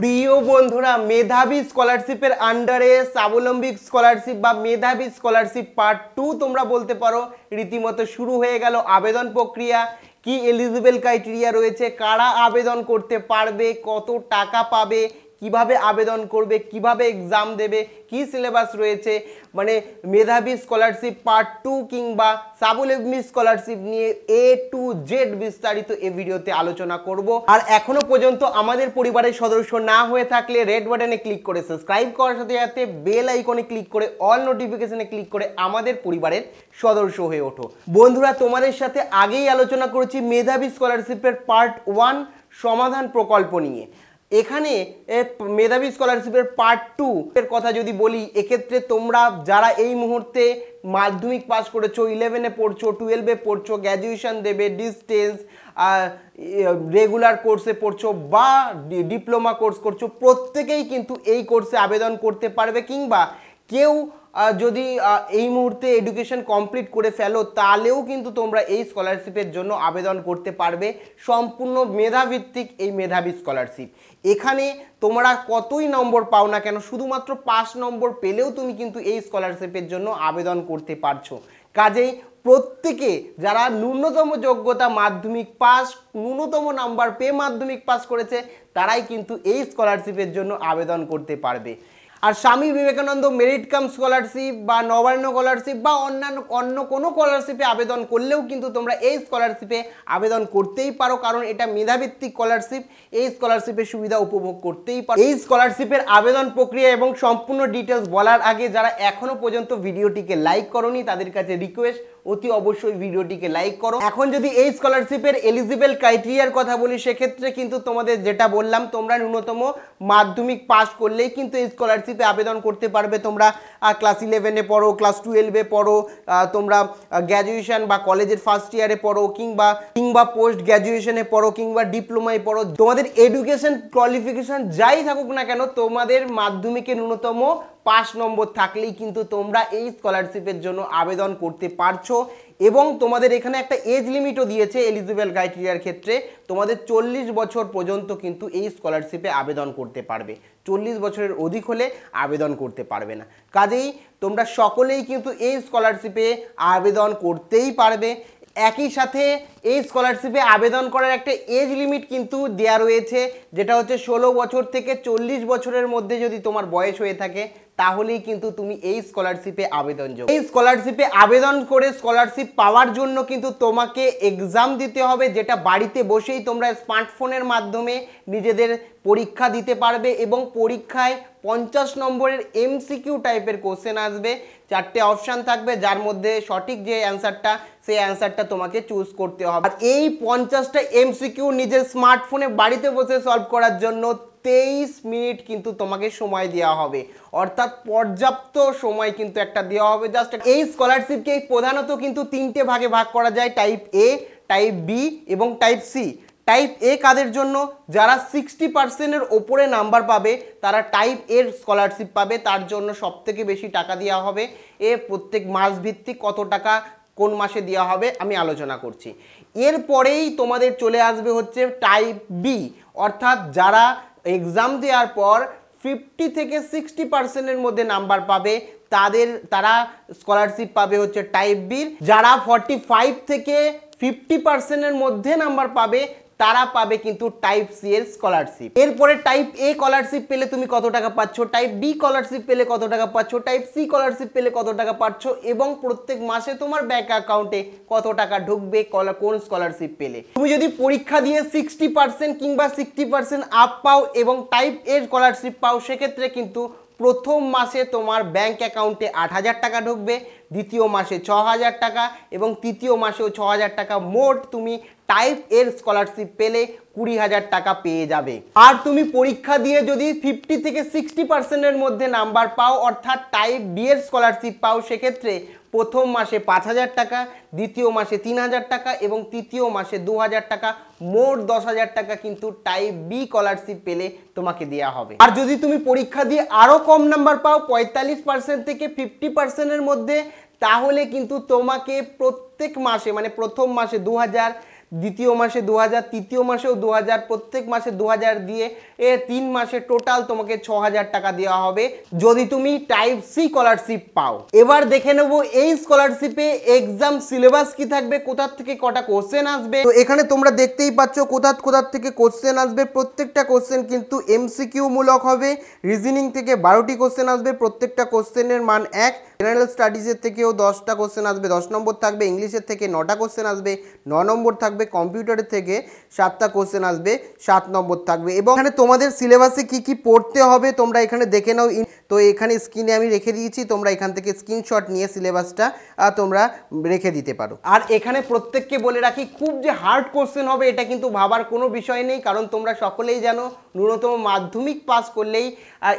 প্রিয় বন্ধুরা মেধাবী স্কলারশিপের আন্ডারে স্বাবলম্বী স্কলারশিপ বা মেধাবী স্কলারশিপ পার্ট টু তোমরা বলতে পারো রীতিমতো শুরু হয়ে গেল আবেদন প্রক্রিয়া কি এলিজিবেল ক্রাইটেরিয়া রয়েছে কারা আবেদন করতে পারবে কত টাকা পাবে কিভাবে আবেদন করবে কিভাবে এক্সাম দেবে কি সিলেবাস রয়েছে মানে মেধাবী স্কলারশিপ পার্ট টু কিংবা সাবুলেবমি স্কলারশিপ নিয়ে এ টু জেড বিস্তারিত এ ভিডিওতে আলোচনা করব আর এখনো পর্যন্ত আমাদের পরিবারের সদস্য না হয়ে থাকলে রেড বাটনে ক্লিক করে সাবস্ক্রাইব করার সাথে সাথে বেল আইকনে ক্লিক করে অল নোটিফিকেশনে ক্লিক করে আমাদের পরিবারের সদস্য হয়ে ওঠো বন্ধুরা তোমাদের সাথে আগেই আলোচনা করেছি মেধাবী স্কলারশিপের পার্ট ওয়ান সমাধান প্রকল্প নিয়ে এখানে মেধাবী স্কলারশিপের পার্ট টু এর কথা যদি বলি এক্ষেত্রে তোমরা যারা এই মুহূর্তে মাধ্যমিক পাস করেছো ইলেভেনে পড়ছো টুয়েলভে পড়ছো গ্র্যাজুয়েশন দেবে ডিস্টেন্স রেগুলার কোর্সে পড়ছো বা ডিপ্লোমা কোর্স করছো প্রত্যেকেই কিন্তু এই কোর্সে আবেদন করতে পারবে কিংবা কেউ যদি এই মুহূর্তে এডুকেশন কমপ্লিট করে ফেলো তাহলেও কিন্তু তোমরা এই স্কলারশিপের জন্য আবেদন করতে পারবে সম্পূর্ণ মেধাভিত্তিক এই মেধাবী স্কলারশিপ এখানে তোমরা কতই নম্বর পাও না কেন শুধুমাত্র পাঁচ নম্বর পেলেও তুমি কিন্তু এই স্কলারশিপের জন্য আবেদন করতে পারছো কাজেই প্রত্যেকে যারা ন্যূনতম যোগ্যতা মাধ্যমিক পাস ন্যূনতম নাম্বার পেয়ে মাধ্যমিক পাস করেছে তারাই কিন্তু এই স্কলারশিপের জন্য আবেদন করতে পারবে আর স্বামী বিবেকানন্দ মেরিট কাম স্কলারশিপ বা নবান্ন স্কলারশিপ বা অন্যান্য অন্য কোনো স্কলারশিপে আবেদন করলেও কিন্তু তোমরা এই স্কলারশিপে আবেদন করতেই পারো কারণ এটা মেধাভিত্তিক স্কলারশিপ এই স্কলারশিপের সুবিধা উপভোগ করতেই পারো এই স্কলারশিপের আবেদন প্রক্রিয়া এবং সম্পূর্ণ ডিটেলস বলার আগে যারা এখনও পর্যন্ত ভিডিওটিকে লাইক করনি তাদের কাছে রিকোয়েস্ট অতি অবশ্যই ভিডিওটিকে লাইক করো এখন যদি এই স্কলারশিপের এলিজিবল ক্রাইটেরিয়ার কথা বলি সেক্ষেত্রে কিন্তু তোমাদের যেটা বললাম তোমরা ন্যূনতম মাধ্যমিক পাস করলেই কিন্তু এই স্কলারশিপে আবেদন করতে পারবে তোমরা ক্লাস ইলেভেনে পড়ো ক্লাস টুয়েলভে পড়ো তোমরা গ্র্যাজুয়েশন বা কলেজের ফার্স্ট ইয়ারে পড়ো কিংবা কিংবা পোস্ট গ্র্যাজুয়েশনে পড়ো কিংবা ডিপ্লোমায় পড়ো তোমাদের এডুকেশন কোয়ালিফিকেশন যাই থাকুক না কেন তোমাদের মাধ্যমিকে ন্যূনতম পাঁচ নম্বর থাকলেই কিন্তু তোমরা এই স্কলারশিপের জন্য আবেদন করতে পারছো এবং তোমাদের এখানে একটা এজ লিমিটও দিয়েছে এলিজিবেল ক্রাইটেরিয়ার ক্ষেত্রে তোমাদের চল্লিশ বছর পর্যন্ত কিন্তু এই স্কলারশিপে আবেদন করতে পারবে চল্লিশ বছরের অধিক হলে আবেদন করতে পারবে না কাজেই তোমরা সকলেই কিন্তু এই স্কলারশিপে আবেদন করতেই পারবে একই সাথে এই স্কলারশিপে আবেদন করার একটা এজ লিমিট কিন্তু দেয়া রয়েছে যেটা হচ্ছে ষোলো বছর থেকে চল্লিশ বছরের মধ্যে যদি তোমার বয়স হয়ে থাকে তাহলেই কিন্তু তুমি এই স্কলারশিপে আবেদন যোগ এই স্কলারশিপে আবেদন করে স্কলারশিপ পাওয়ার জন্য কিন্তু তোমাকে এক্সাম দিতে হবে যেটা বাড়িতে বসেই তোমরা স্মার্টফোনের মাধ্যমে নিজেদের পরীক্ষা দিতে পারবে এবং পরীক্ষায় পঞ্চাশ নম্বরের এমসিকিউ টাইপের কোশ্চেন আসবে চারটে অপশান থাকবে যার মধ্যে সঠিক যে অ্যান্সারটা সেই অ্যান্সারটা তোমাকে চুজ করতে হবে আর এই পঞ্চাশটা এমসিকিউ নিজের স্মার্টফোনে বাড়িতে বসে সলভ করার জন্য তেইশ মিনিট কিন্তু তোমাকে সময় দেওয়া হবে অর্থাৎ পর্যাপ্ত সময় কিন্তু একটা দেওয়া হবে জাস্ট এই স্কলারশিপকে প্রধানত কিন্তু তিনটে ভাগে ভাগ করা যায় টাইপ এ টাইপ বি এবং টাইপ সি টাইপ এ কাদের জন্য যারা সিক্সটি পার্সেন্টের ওপরে নাম্বার পাবে তারা টাইপ এর স্কলারশিপ পাবে তার জন্য সবথেকে বেশি টাকা দেওয়া হবে এ প্রত্যেক মাস ভিত্তিক কত টাকা কোন মাসে দেওয়া হবে আমি আলোচনা করছি এরপরেই তোমাদের চলে আসবে হচ্ছে টাইপ বি অর্থাৎ যারা এক্সাম দেওয়ার পর ফিফটি থেকে সিক্সটি পার্সেন্টের মধ্যে নাম্বার পাবে তাদের তারা স্কলারশিপ পাবে হচ্ছে টাইপ বির যারা ফর্টি ফাইভ থেকে ফিফটি পার্সেন্টের মধ্যে নাম্বার পাবে তারা পাবে কিন্তু টাইপ সি এর স্কলারশিপ এরপরে টাইপ এ স্কলারশিপ পেলে তুমি কত টাকা পাচ্ছ টাইপ বি স্কলারশিপ পেলে কত টাকা পাচ্ছ টাইপ সি স্কলারশিপ পেলে কত টাকা পাচ্ছ এবং প্রত্যেক মাসে তোমার ব্যাঙ্ক অ্যাকাউন্টে কত টাকা ঢুকবে কোন স্কলারশিপ পেলে তুমি যদি পরীক্ষা দিয়ে সিক্সটি পার্সেন্ট কিংবা সিক্সটি পার্সেন্ট আপ পাও এবং টাইপ এর স্কলারশিপ পাও সেক্ষেত্রে কিন্তু প্রথম মাসে তোমার ব্যাংক অ্যাকাউন্টে আট হাজার টাকা ঢুকবে দ্বিতীয় মাসে ছ হাজার টাকা এবং তৃতীয় মাসেও ছ হাজার টাকা মোট তুমি টাইপ এর স্কলারশিপ পেলে কুড়ি হাজার টাকা পেয়ে যাবে আর তুমি পরীক্ষা দিয়ে যদি ফিফটি থেকে সিক্সটি পার্সেন্টের মধ্যে নাম্বার পাও অর্থাৎ টাইপ বি এর স্কলারশিপ পাও সেক্ষেত্রে প্রথম মাসে পাঁচ হাজার টাকা দ্বিতীয় মাসে তিন হাজার টাকা এবং তৃতীয় মাসে দু হাজার টাকা মোট দশ হাজার টাকা কিন্তু টাইপ বি স্কলারশিপ পেলে তোমাকে দেওয়া হবে আর যদি তুমি পরীক্ষা দিয়ে আরও কম নাম্বার পাও পঁয়তাল্লিশ পার্সেন্ট থেকে ফিফটি পার্সেন্টের মধ্যে তাহলে কিন্তু তোমাকে প্রত্যেক মাসে মানে প্রথম মাসে দু হাজার দ্বিতীয় মাসে দু হাজার তৃতীয় মাসেও দু হাজার প্রত্যেক মাসে দু হাজার দিয়ে এ তিন মাসে টোটাল তোমাকে ছ হাজার টাকা দেওয়া হবে যদি তুমি টাইপ সি স্কলারশিপ পাও এবার দেখে নেব এই স্কলারশিপে এক্সাম সিলেবাস কি থাকবে কোথার থেকে কটা কোশ্চেন আসবে তো এখানে তোমরা দেখতেই পাচ্ছ কোথার কোথার থেকে কোশ্চেন আসবে প্রত্যেকটা কোশ্চেন কিন্তু এমসিকিউ মূলক হবে রিজনিং থেকে বারোটি কোশ্চেন আসবে প্রত্যেকটা কোশ্চেনের মান এক জেনারেল স্টাডিজের থেকেও দশটা কোশ্চেন আসবে দশ নম্বর থাকবে ইংলিশের থেকে নটা কোশ্চেন আসবে ন নম্বর থাকবে থাকবে কম্পিউটারের থেকে সাতটা কোশ্চেন আসবে সাত নম্বর থাকবে এবং এখানে তোমাদের সিলেবাসে কি কি পড়তে হবে তোমরা এখানে দেখে নাও তো এখানে স্ক্রিনে আমি রেখে দিয়েছি তোমরা এখান থেকে স্ক্রিনশট নিয়ে সিলেবাসটা তোমরা রেখে দিতে পারো আর এখানে প্রত্যেককে বলে রাখি খুব যে হার্ড কোশ্চেন হবে এটা কিন্তু ভাবার কোনো বিষয় নেই কারণ তোমরা সকলেই জানো ন্যূনতম মাধ্যমিক পাস করলেই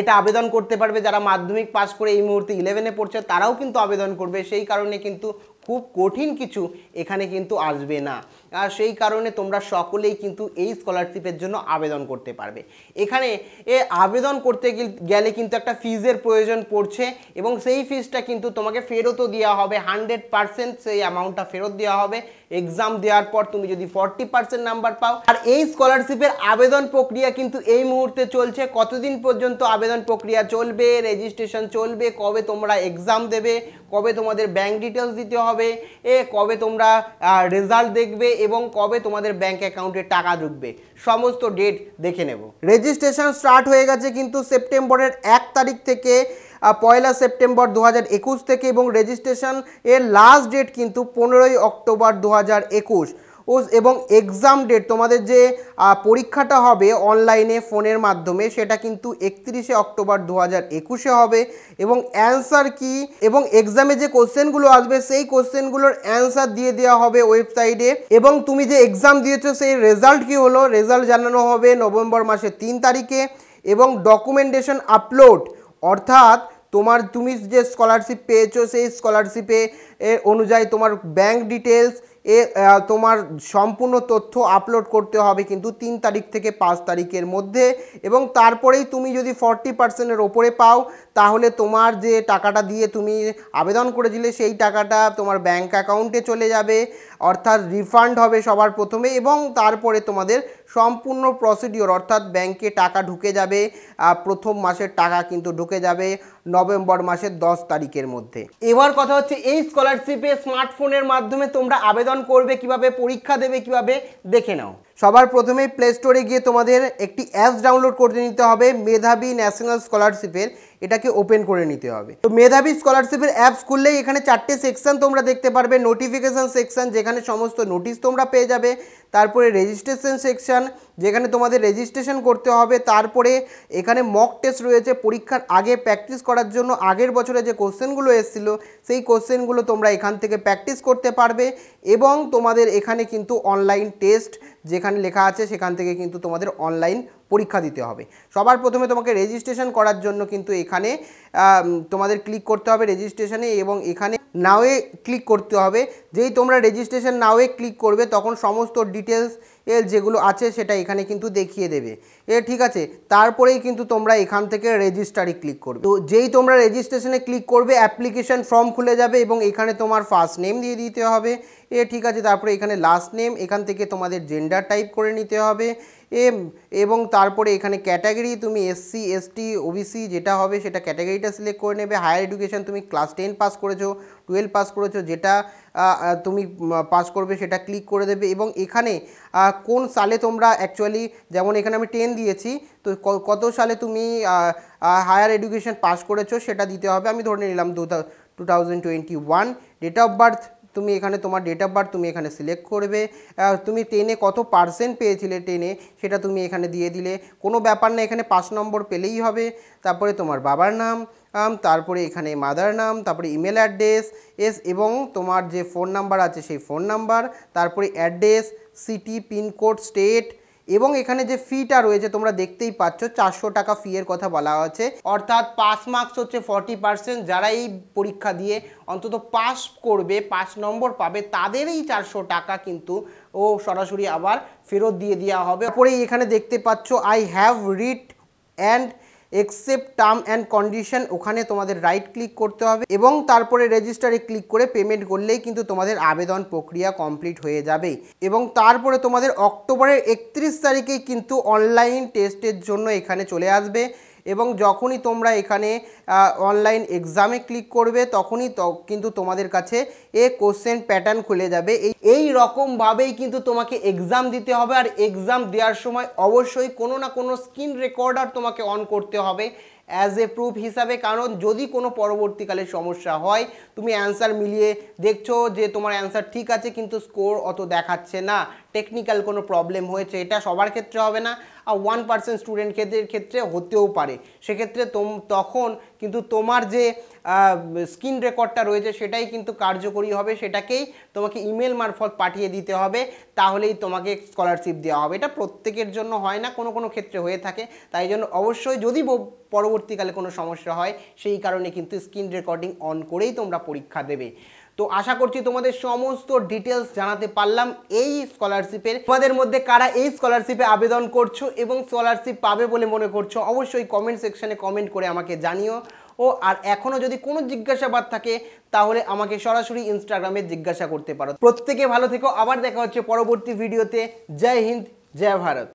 এটা আবেদন করতে পারবে যারা মাধ্যমিক পাস করে এই মুহূর্তে ইলেভেনে পড়ছে তারাও কিন্তু আবেদন করবে সেই কারণে কিন্তু খুব কঠিন কিছু এখানে কিন্তু আসবে না আর সেই কারণে তোমরা সকলেই কিন্তু এই স্কলারশিপের জন্য আবেদন করতে পারবে এখানে এ আবেদন করতে গেলে কিন্তু একটা ফিজের প্রয়োজন পড়ছে এবং সেই ফিজটা কিন্তু তোমাকে ফেরতও দেওয়া হবে হান্ড্রেড পার্সেন্ট সেই অ্যামাউন্টটা ফেরত দেওয়া হবে এক্সাম দেওয়ার পর তুমি যদি ফর্টি পার্সেন্ট নাম্বার পাও আর এই স্কলারশিপের আবেদন প্রক্রিয়া কিন্তু এই মুহূর্তে চলছে কতদিন পর্যন্ত আবেদন প্রক্রিয়া চলবে রেজিস্ট্রেশন চলবে কবে তোমরা এক্সাম দেবে কবে তোমাদের ব্যাংক ডিটেলস দিতে হবে এ কবে তোমরা রেজাল্ট দেখবে এবং কবে তোমাদের ব্যাঙ্ক অ্যাকাউন্টে টাকা ঢুকবে সমস্ত ডেট দেখে নেব রেজিস্ট্রেশন স্টার্ট হয়ে গেছে কিন্তু সেপ্টেম্বরের এক তারিখ থেকে পয়লা সেপ্টেম্বর দু থেকে এবং রেজিস্ট্রেশন এর লাস্ট ডেট কিন্তু পনেরোই অক্টোবর দু ও এবং এক্সাম ডেট তোমাদের যে পরীক্ষাটা হবে অনলাইনে ফোনের মাধ্যমে সেটা কিন্তু একত্রিশে অক্টোবর দু হাজার একুশে হবে এবং অ্যান্সার কি এবং এক্সামে যে কোশ্চেনগুলো আসবে সেই কোশ্চেনগুলোর অ্যান্সার দিয়ে দেওয়া হবে ওয়েবসাইটে এবং তুমি যে এক্সাম দিয়েছো সেই রেজাল্ট কি হলো রেজাল্ট জানানো হবে নভেম্বর মাসের তিন তারিখে এবং ডকুমেন্টেশন আপলোড অর্থাৎ তোমার তুমি যে স্কলারশিপ পেয়েছো সেই স্কলারশিপে অনুযায়ী তোমার ব্যাংক ডিটেলস এ তোমার সম্পূর্ণ তথ্য আপলোড করতে হবে কিন্তু তিন তারিখ থেকে পাঁচ তারিখের মধ্যে এবং তারপরেই তুমি যদি ফর্টি পার্সেন্টের ওপরে পাও তাহলে তোমার যে টাকাটা দিয়ে তুমি আবেদন করেছিলে সেই টাকাটা তোমার ব্যাংক অ্যাকাউন্টে চলে যাবে অর্থাৎ রিফান্ড হবে সবার প্রথমে এবং তারপরে তোমাদের সম্পূর্ণ প্রসিডিওর অর্থাৎ ব্যাংকে টাকা ঢুকে যাবে প্রথম মাসের টাকা কিন্তু ঢুকে যাবে নভেম্বর মাসের দশ তারিখের মধ্যে এবার কথা হচ্ছে এই স্কলারশিপে স্মার্টফোনের মাধ্যমে তোমরা আবেদন করবে কিভাবে পরীক্ষা দেবে কিভাবে দেখে নাও সবার প্রথমে প্লে স্টোরে গিয়ে তোমাদের একটি অ্যাপস ডাউনলোড করে নিতে হবে মেধাবী ন্যাশনাল স্কলারশিপের এটাকে ওপেন করে নিতে হবে তো মেধাবী স্কলারশিপের অ্যাপস খুললেই এখানে চারটে সেকশন তোমরা দেখতে পারবে নোটিফিকেশান সেকশন যেখানে সমস্ত নোটিশ তোমরা পেয়ে যাবে তারপরে রেজিস্ট্রেশন সেকশন যেখানে তোমাদের রেজিস্ট্রেশন করতে হবে তারপরে এখানে মক টেস্ট রয়েছে পরীক্ষার আগে প্র্যাকটিস করার জন্য আগের বছরে যে কোশ্চেনগুলো এসেছিল সেই কোশ্চেনগুলো তোমরা এখান থেকে প্র্যাকটিস করতে পারবে এবং তোমাদের এখানে কিন্তু অনলাইন টেস্ট যেখানে লেখা আছে সেখান থেকে কিন্তু তোমাদের অনলাইন পরীক্ষা দিতে হবে সবার প্রথমে তোমাকে রেজিস্ট্রেশন করার জন্য কিন্তু এখানে তোমাদের ক্লিক করতে হবে রেজিস্ট্রেশনে এবং এখানে নাওয়ে ক্লিক করতে হবে যেই তোমরা রেজিস্ট্রেশন নাওয়ে ক্লিক করবে তখন সমস্ত ডিটেলস এর যেগুলো আছে সেটা এখানে কিন্তু দেখিয়ে দেবে এ ঠিক আছে তারপরেই কিন্তু তোমরা এখান থেকে রেজিস্টারে ক্লিক করবে তো যেই তোমরা রেজিস্ট্রেশনে ক্লিক করবে অ্যাপ্লিকেশন ফর্ম খুলে যাবে এবং এখানে তোমার ফার্স্ট নেম দিয়ে দিতে হবে এ ঠিক আছে তারপরে এখানে লাস্ট নেম এখান থেকে তোমাদের জেন্ডার টাইপ করে নিতে হবে এম এবং তারপরে এখানে ক্যাটাগরি তুমি এসসি এসটি ওবিসি যেটা হবে সেটা ক্যাটাগরিটা সিলেক্ট করে নেবে হায়ার এডুকেশন তুমি ক্লাস টেন পাস করেছো টুয়েলভ পাস করেছো যেটা তুমি পাস করবে সেটা ক্লিক করে দেবে এবং এখানে কোন সালে তোমরা অ্যাকচুয়ালি যেমন এখানে আমি টেন দিয়েছি তো কত সালে তুমি হায়ার এডুকেশন পাস করেছো সেটা দিতে হবে আমি ধরে নিলাম দু two thousand twenty one date of birth তুমি এখানে তোমার ডেট অফ বার্থ তুমি এখানে সিলেক্ট করবে তুমি টেনে কত পার্সেন্ট পেয়েছিলে টেনে সেটা তুমি এখানে দিয়ে দিলে কোনো ব্যাপার না এখানে পাঁচ নম্বর পেলেই হবে তারপরে তোমার বাবার নাম তারপরে এখানে মাদার নাম তারপরে ইমেল অ্যাড্রেস এস এবং তোমার যে ফোন নাম্বার আছে সেই ফোন নাম্বার তারপরে অ্যাড্রেস সিটি পিনকোড স্টেট এবং এখানে যে ফিটা রয়েছে তোমরা দেখতেই পাচ্ছ চারশো টাকা ফি এর কথা বলা আছে অর্থাৎ পাস মার্কস হচ্ছে ফর্টি পার্সেন্ট যারা এই পরীক্ষা দিয়ে অন্তত পাস করবে পাঁচ নম্বর পাবে তাদেরই চারশো টাকা কিন্তু ও সরাসরি আবার ফেরত দিয়ে দেওয়া হবে পরে এখানে দেখতে পাচ্ছ I have read and accept term and condition ওখানে তোমাদের রাইট ক্লিক করতে হবে এবং তারপরে রেজিস্টারে ক্লিক করে পেমেন্ট করলেই কিন্তু তোমাদের আবেদন প্রক্রিয়া কমপ্লিট হয়ে যাবে এবং তারপরে তোমাদের অক্টোবরের একত্রিশ তারিখে কিন্তু অনলাইন টেস্টের জন্য এখানে চলে আসবে এবং যখনই তোমরা এখানে অনলাইন এক্সামে ক্লিক করবে তখনই কিন্তু তোমাদের কাছে এ কোশ্চেন প্যাটার্ন খুলে যাবে এই এই রকমভাবেই কিন্তু তোমাকে এক্সাম দিতে হবে আর এক্সাম দেওয়ার সময় অবশ্যই কোনো না কোনো স্ক্রিন রেকর্ডার তোমাকে অন করতে হবে অ্যাজ এ প্রুফ হিসাবে কারণ যদি কোনো পরবর্তীকালে সমস্যা হয় তুমি অ্যান্সার মিলিয়ে দেখছো যে তোমার অ্যান্সার ঠিক আছে কিন্তু স্কোর অত দেখাচ্ছে না টেকনিক্যাল কোনো প্রবলেম হয়েছে এটা সবার ক্ষেত্রে হবে না আর ওয়ান পার্সেন্ট স্টুডেন্ট ক্ষেত্রে হতেও পারে সেক্ষেত্রে তোম তখন কিন্তু তোমার যে স্ক্রিন রেকর্ডটা রয়েছে সেটাই কিন্তু কার্যকরী হবে সেটাকেই তোমাকে ইমেল মারফত পাঠিয়ে দিতে হবে তাহলেই তোমাকে স্কলারশিপ দেওয়া হবে এটা প্রত্যেকের জন্য হয় না কোনো কোনো ক্ষেত্রে হয়ে থাকে তাই জন্য অবশ্যই যদি পরবর্তীকালে কোনো সমস্যা হয় সেই কারণে কিন্তু স্ক্রিন রেকর্ডিং অন করেই তোমরা পরীক্ষা দেবে তো আশা করছি তোমাদের সমস্ত ডিটেলস জানাতে পারলাম এই স্কলারশিপের তোমাদের মধ্যে কারা এই স্কলারশিপে আবেদন করছো এবং স্কলারশিপ পাবে বলে মনে করছো অবশ্যই কমেন্ট সেকশানে কমেন্ট করে আমাকে জানিও ও আর এখনও যদি কোনো জিজ্ঞাসাবাদ থাকে তাহলে আমাকে সরাসরি ইনস্টাগ্রামে জিজ্ঞাসা করতে পারো প্রত্যেকে ভালো থেকো আবার দেখা হচ্ছে পরবর্তী ভিডিওতে জয় হিন্দ জয় ভারত